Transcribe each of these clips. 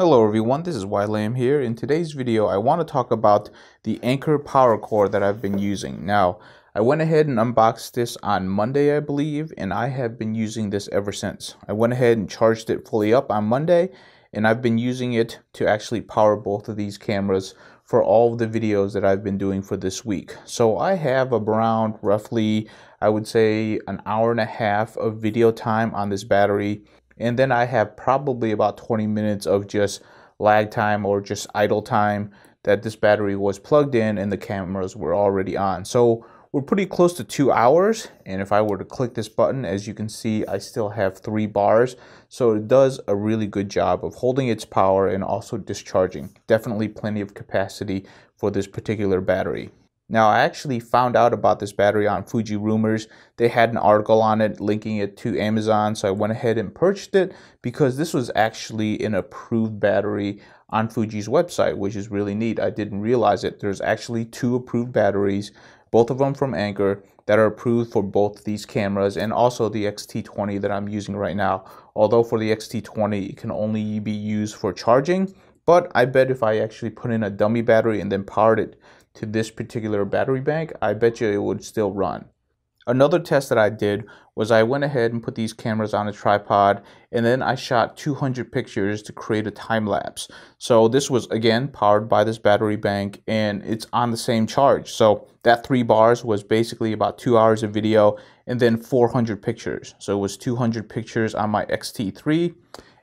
Hello everyone, this is YLAM here. In today's video, I want to talk about the Anchor Power Core that I've been using. Now, I went ahead and unboxed this on Monday, I believe, and I have been using this ever since. I went ahead and charged it fully up on Monday, and I've been using it to actually power both of these cameras for all of the videos that I've been doing for this week. So I have around roughly, I would say, an hour and a half of video time on this battery and then I have probably about 20 minutes of just lag time or just idle time that this battery was plugged in and the cameras were already on. So we're pretty close to two hours. And if I were to click this button, as you can see, I still have three bars. So it does a really good job of holding its power and also discharging. Definitely plenty of capacity for this particular battery. Now, I actually found out about this battery on Fuji Rumors. They had an article on it linking it to Amazon, so I went ahead and purchased it because this was actually an approved battery on Fuji's website, which is really neat. I didn't realize it. There's actually two approved batteries, both of them from Anchor, that are approved for both these cameras and also the X-T20 that I'm using right now. Although for the X-T20, it can only be used for charging, but I bet if I actually put in a dummy battery and then powered it to this particular battery bank, I bet you it would still run. Another test that I did was I went ahead and put these cameras on a tripod and then I shot 200 pictures to create a time lapse. So this was again powered by this battery bank and it's on the same charge. So that three bars was basically about two hours of video and then 400 pictures. So it was 200 pictures on my X-T3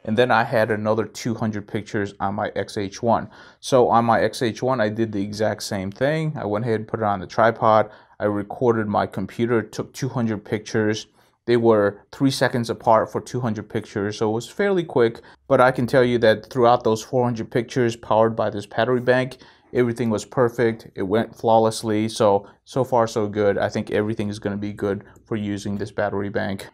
and then I had another 200 pictures on my XH1. So on my XH1, I did the exact same thing. I went ahead and put it on the tripod. I recorded my computer, took 200 pictures. They were three seconds apart for 200 pictures, so it was fairly quick. But I can tell you that throughout those 400 pictures powered by this battery bank, everything was perfect. It went flawlessly. So, so far so good. I think everything is going to be good for using this battery bank.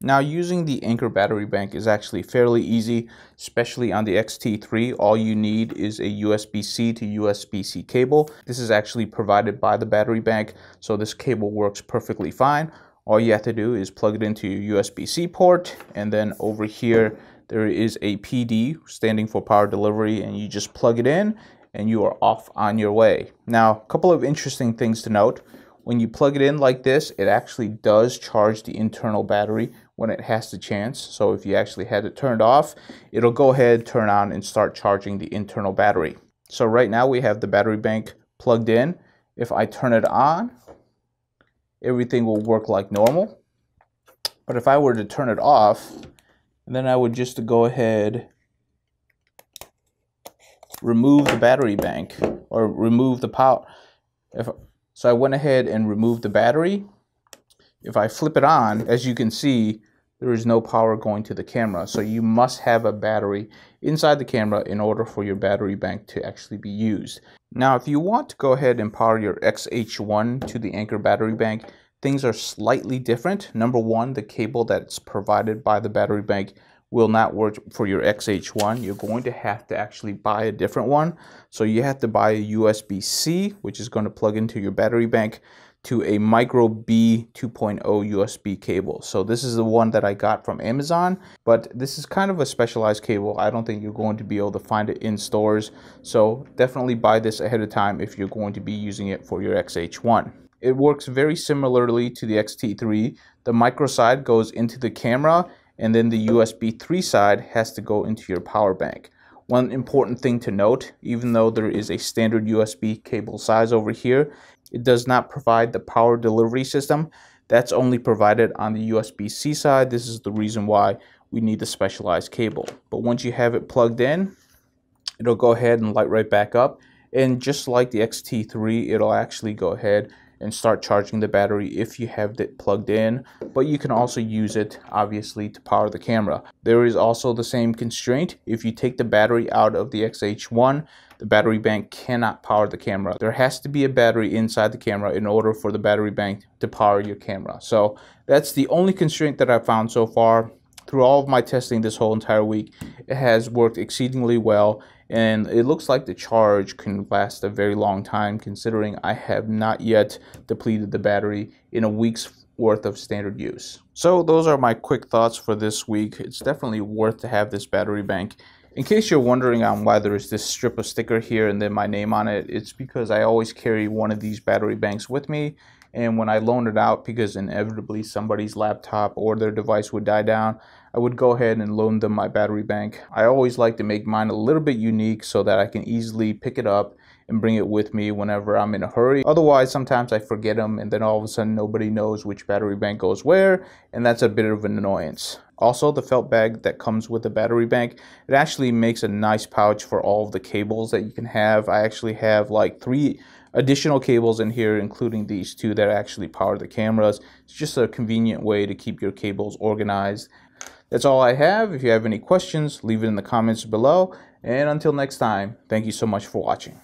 Now using the Anchor battery bank is actually fairly easy, especially on the X-T3. All you need is a USB-C to USB-C cable. This is actually provided by the battery bank, so this cable works perfectly fine. All you have to do is plug it into your USB-C port, and then over here, there is a PD, standing for power delivery, and you just plug it in, and you are off on your way. Now, a couple of interesting things to note. When you plug it in like this, it actually does charge the internal battery when it has the chance. So if you actually had it turned off, it'll go ahead, turn on, and start charging the internal battery. So right now we have the battery bank plugged in. If I turn it on, everything will work like normal. But if I were to turn it off, then I would just go ahead remove the battery bank or remove the power. If so I went ahead and removed the battery. If I flip it on, as you can see, there is no power going to the camera. So you must have a battery inside the camera in order for your battery bank to actually be used. Now, if you want to go ahead and power your XH1 to the Anchor battery bank, things are slightly different. Number one, the cable that's provided by the battery bank will not work for your XH1. You're going to have to actually buy a different one. So you have to buy a USB-C, which is going to plug into your battery bank, to a micro B 2.0 USB cable. So this is the one that I got from Amazon, but this is kind of a specialized cable. I don't think you're going to be able to find it in stores. So definitely buy this ahead of time if you're going to be using it for your XH1. It works very similarly to the X-T3. The micro side goes into the camera and then the USB 3 side has to go into your power bank. One important thing to note, even though there is a standard USB cable size over here, it does not provide the power delivery system. That's only provided on the USB-C side. This is the reason why we need the specialized cable. But once you have it plugged in, it'll go ahead and light right back up. And just like the XT3, it'll actually go ahead and start charging the battery if you have it plugged in, but you can also use it obviously to power the camera. There is also the same constraint. If you take the battery out of the XH1, the battery bank cannot power the camera. There has to be a battery inside the camera in order for the battery bank to power your camera. So that's the only constraint that i found so far. Through all of my testing this whole entire week, it has worked exceedingly well and it looks like the charge can last a very long time considering I have not yet depleted the battery in a week's worth of standard use. So those are my quick thoughts for this week. It's definitely worth to have this battery bank. In case you're wondering on um, why there is this strip of sticker here and then my name on it, it's because I always carry one of these battery banks with me and when I loaned it out, because inevitably somebody's laptop or their device would die down, I would go ahead and loan them my battery bank. I always like to make mine a little bit unique so that I can easily pick it up and bring it with me whenever I'm in a hurry. Otherwise, sometimes I forget them and then all of a sudden nobody knows which battery bank goes where, and that's a bit of an annoyance. Also, the felt bag that comes with the battery bank, it actually makes a nice pouch for all of the cables that you can have. I actually have like three additional cables in here, including these two that actually power the cameras. It's just a convenient way to keep your cables organized. That's all I have. If you have any questions, leave it in the comments below. And until next time, thank you so much for watching.